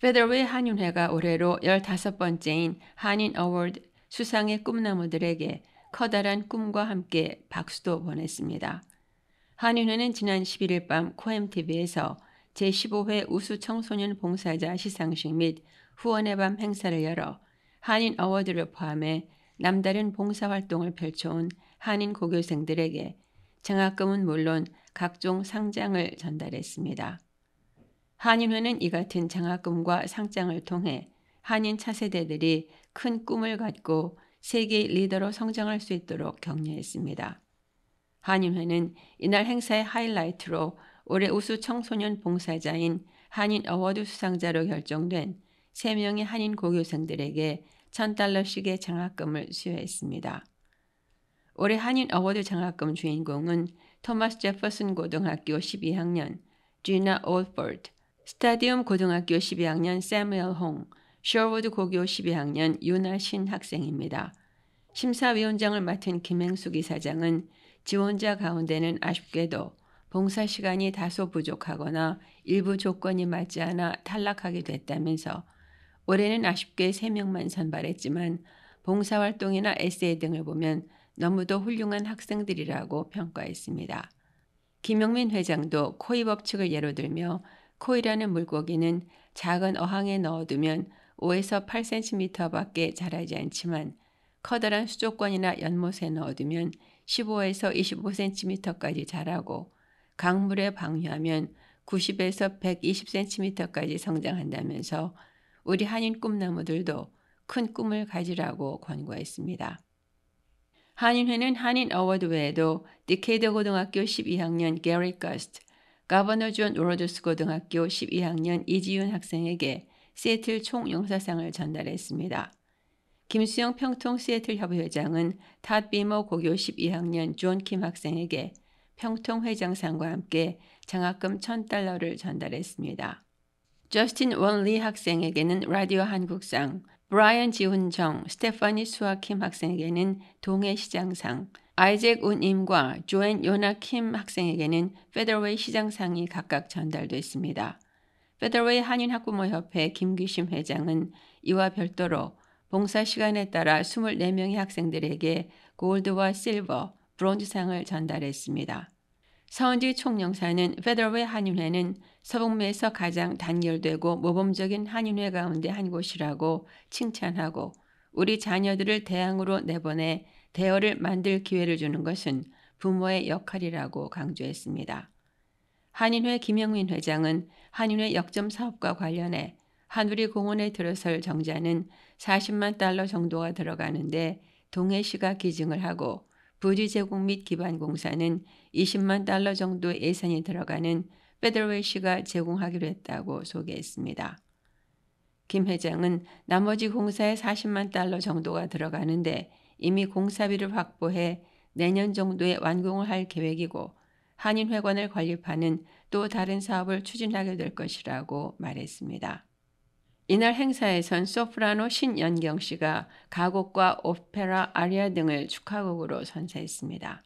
페더웨이 한윤회가 올해로 15번째인 한인 어워드 수상의 꿈나무들에게 커다란 꿈과 함께 박수도 보냈습니다. 한윤회는 지난 11일 밤 코엠TV에서 제15회 우수 청소년 봉사자 시상식 및 후원의 밤 행사를 열어 한인 어워드를 포함해 남다른 봉사활동을 펼쳐온 한인 고교생들에게 장학금은 물론 각종 상장을 전달했습니다. 한인회는 이 같은 장학금과 상장을 통해 한인 차세대들이 큰 꿈을 갖고 세계 리더로 성장할 수 있도록 격려했습니다. 한인회는 이날 행사의 하이라이트로 올해 우수 청소년 봉사자인 한인 어워드 수상자로 결정된 3명의 한인 고교생들에게 1000달러씩의 장학금을 수여했습니다. 올해 한인 어워드 장학금 주인공은 토마스 제퍼슨 고등학교 12학년 지나 올포트 스타디움 고등학교 12학년 세무엘 홍, 셔워드 고교 12학년 윤나신 학생입니다. 심사위원장을 맡은 김행숙 이사장은 지원자 가운데는 아쉽게도 봉사 시간이 다소 부족하거나 일부 조건이 맞지 않아 탈락하게 됐다면서 올해는 아쉽게 3명만 선발했지만 봉사활동이나 에세이 등을 보면 너무도 훌륭한 학생들이라고 평가했습니다. 김영민 회장도 코입 법칙을 예로 들며 코이라는 물고기는 작은 어항에 넣어두면 5에서 8cm밖에 자라지 않지만 커다란 수족관이나 연못에 넣어두면 15에서 25cm까지 자라고 강물에 방류하면 90에서 120cm까지 성장한다면서 우리 한인 꿈나무들도 큰 꿈을 가지라고 권고했습니다. 한인회는 한인 어워드 외에도 디케이드 고등학교 12학년 게리 거스트, 가버너존 로저스 고등학교 12학년 이지윤 학생에게 세틀 총영사상을 전달했습니다. 김수영 평통 세틀 협의회장은 탑비모 고교 12학년 존킴 학생에게 평통 회장상과 함께 장학금 1000달러를 전달했습니다. 저스틴 원리 학생에게는 라디오 한국상, 브라이언 지훈정, 스테파니 수아킴 학생에게는 동해시장상, 아이잭 운임과 조앤 요나킴 학생에게는 페더웨이 시장상이 각각 전달됐습니다. 페더웨이 한인학부모협회 김기심 회장은 이와 별도로 봉사 시간에 따라 24명의 학생들에게 골드와 실버, 브론즈상을 전달했습니다. 서원지 총영사는 페더웨이 한인회는 서북미에서 가장 단결되고 모범적인 한인회 가운데 한 곳이라고 칭찬하고 우리 자녀들을 대항으로 내보내 대어를 만들 기회를 주는 것은 부모의 역할이라고 강조했습니다. 한인회 김영민 회장은 한인회 역점 사업과 관련해 한우리 공원에 들어설 정자는 40만 달러 정도가 들어가는데 동해시가 기증을 하고 부지 제공 및 기반 공사는 20만 달러 정도 예산이 들어가는 페더웨이시가 제공하기로 했다고 소개했습니다. 김 회장은 나머지 공사에 40만 달러 정도가 들어가는데 이미 공사비를 확보해 내년 정도에 완공을 할 계획이고 한인회관을 건립하는 또 다른 사업을 추진하게 될 것이라고 말했습니다. 이날 행사에선 소프라노 신연경 씨가 가곡과 오페라 아리아 등을 축하곡으로 선사했습니다.